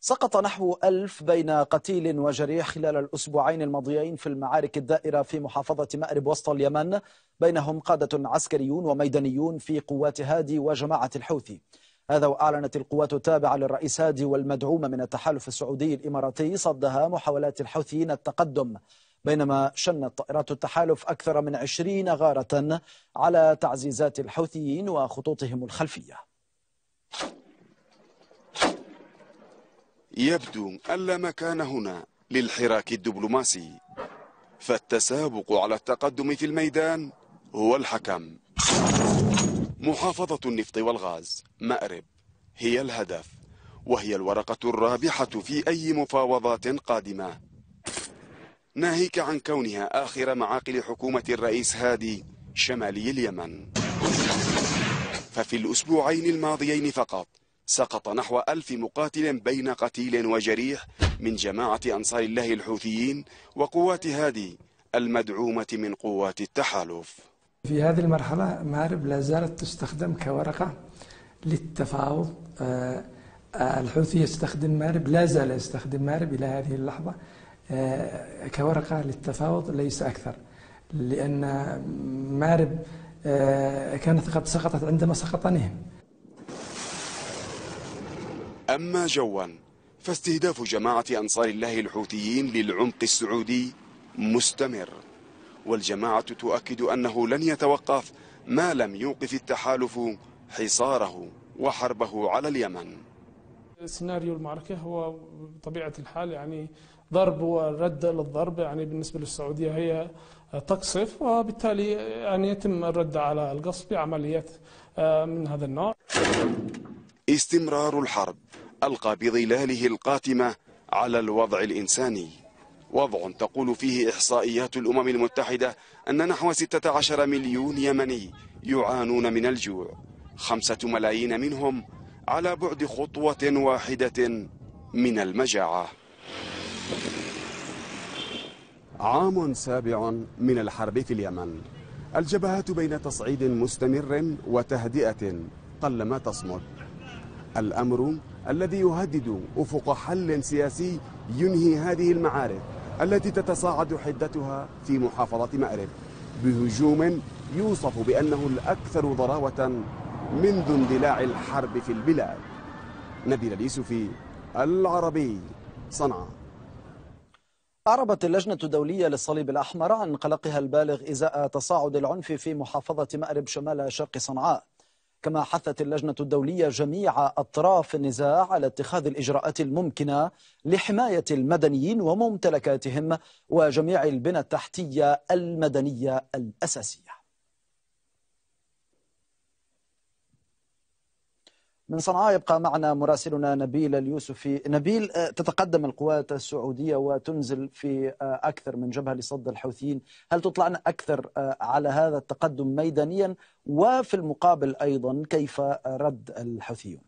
سقط نحو ألف بين قتيل وجريح خلال الأسبوعين الماضيين في المعارك الدائرة في محافظة مأرب وسط اليمن بينهم قادة عسكريون وميدانيون في قوات هادي وجماعة الحوثي هذا وأعلنت القوات التابعة للرئيس هادي والمدعومة من التحالف السعودي الإماراتي صدها محاولات الحوثيين التقدم بينما شنت طائرات التحالف أكثر من عشرين غارة على تعزيزات الحوثيين وخطوطهم الخلفية يبدو أن لا مكان هنا للحراك الدبلوماسي فالتسابق على التقدم في الميدان هو الحكم محافظة النفط والغاز مأرب هي الهدف وهي الورقة الرابحة في أي مفاوضات قادمة ناهيك عن كونها آخر معاقل حكومة الرئيس هادي شمالي اليمن ففي الأسبوعين الماضيين فقط سقط نحو ألف مقاتل بين قتيل وجريح من جماعة أنصار الله الحوثيين وقوات هادي المدعومة من قوات التحالف في هذه المرحلة مارب لا زالت تستخدم كورقة للتفاوض آه، آه، الحوثي يستخدم مارب لا زال يستخدم مارب إلى هذه اللحظة آه، كورقة للتفاوض ليس أكثر لأن مارب كانت قد سقطت عندما سقط نهم أما جوا فاستهداف جماعة أنصار الله الحوثيين للعمق السعودي مستمر والجماعة تؤكد أنه لن يتوقف ما لم يوقف التحالف حصاره وحربه على اليمن سيناريو المعركة هو بطبيعة الحال يعني ضرب ورد للضرب يعني بالنسبة للسعودية هي تقصف وبالتالي يعني يتم الرد على القصف بعمليات آه، من هذا النوع استمرار الحرب ألقى بظلاله القاتمة على الوضع الإنساني وضع تقول فيه إحصائيات الأمم المتحدة أن نحو 16 مليون يمني يعانون من الجوع خمسة ملايين منهم على بعد خطوة واحدة من المجاعة عام سابع من الحرب في اليمن الجبهات بين تصعيد مستمر وتهدئة قلما تصمد الأمر الذي يهدد أفق حل سياسي ينهي هذه المعارك التي تتصاعد حدتها في محافظة مأرب بهجوم يوصف بأنه الأكثر ضراوة منذ اندلاع الحرب في البلاد نبيل اليوسفي العربي صنعاء أعربت اللجنة الدولية للصليب الأحمر عن قلقها البالغ إزاء تصاعد العنف في محافظة مأرب شمال شرق صنعاء كما حثت اللجنة الدولية جميع أطراف النزاع على اتخاذ الإجراءات الممكنة لحماية المدنيين وممتلكاتهم وجميع البنى التحتية المدنية الأساسية من صنعاء يبقى معنا مراسلنا نبيل اليوسفي نبيل آه، تتقدم القوات السعودية وتنزل في آه، أكثر من جبهة لصد الحوثيين هل تطلعنا أكثر آه، على هذا التقدم ميدانيا وفي المقابل أيضا كيف رد الحوثيون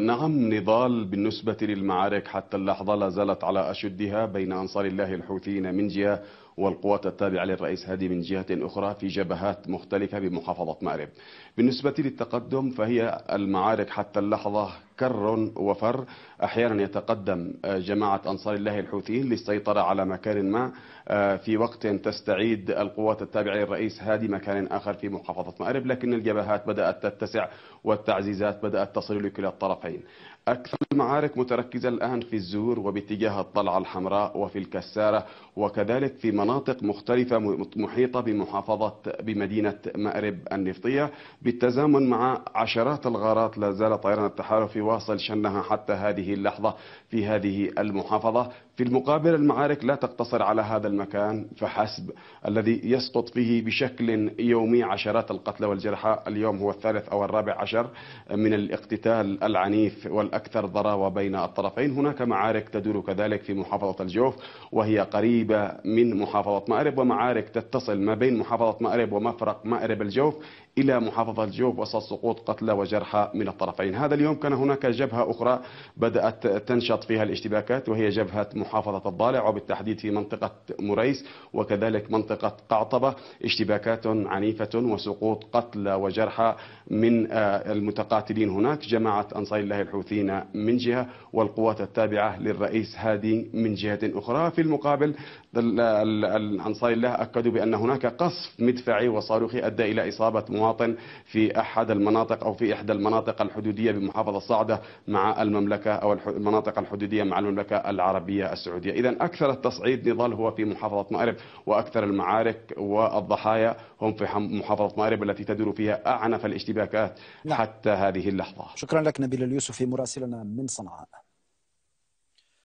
نعم نضال بالنسبة للمعارك حتى اللحظة لا زالت على أشدها بين أنصار الله الحوثيين من جهة والقوات التابعة للرئيس هادي من جهة أخرى في جبهات مختلفة بمحافظة مأرب بالنسبة للتقدم فهي المعارك حتى اللحظة كر وفر أحيانا يتقدم آه، جماعة أنصار الله الحوثيين للسيطرة على مكان ما آه، في وقت تستعيد القوات التابعة للرئيس هادي مكان آخر في محافظة مأرب لكن الجبهات بدأت تتسع والتعزيزات بدأت تصل لكلا الطرفين أكثر المعارك متركزة الآن في الزور وباتجاه الطلعة الحمراء وفي الكسارة وكذلك في مناطق مختلفة محيطة بمحافظة بمدينة مأرب النفطية بالتزامن مع عشرات الغارات لا زال طيران التحالف يواصل شنها حتى هذه اللحظة في هذه المحافظة في المقابل المعارك لا تقتصر على هذا المكان فحسب الذي يسقط فيه بشكل يومي عشرات القتلى والجرحى اليوم هو الثالث أو الرابع عشر من الاقتتال العنيف والأكثر ضراوة بين الطرفين هناك معارك تدور كذلك في محافظة الجوف وهي قريبة من محافظة محافظة مأرب ومعارك تتصل ما بين محافظة مأرب ومفرق مأرب الجوف إلى محافظة الجوف وسط سقوط قتلى وجرحى من الطرفين هذا اليوم كان هناك جبهة أخرى بدأت تنشط فيها الاشتباكات وهي جبهة محافظة الضالع وبالتحديد في منطقة مريس وكذلك منطقة قعطبة اشتباكات عنيفة وسقوط قتلى وجرحى من آه، المتقاتلين هناك جماعة أنصار الله الحوثيين من جهة والقوات التابعة للرئيس هادي من جهة أخرى في المقابل الأنصار الله أكدوا بأن هناك قصف مدفعي وصاروخي أدى إلى إصابة مواطن في أحد المناطق أو في إحدى المناطق الحدودية بمحافظة صعدة مع المملكة أو المناطق الحدودية مع المملكة العربية السعودية إذا أكثر التصعيد نضال هو في محافظة مأرب وأكثر المعارك والضحايا هم في محافظة مأرب التي تدور فيها أعنف الاشتباكات نعم. حتى هذه اللحظة شكرا لك نبيل اليوسفي مراسلنا من صنعاء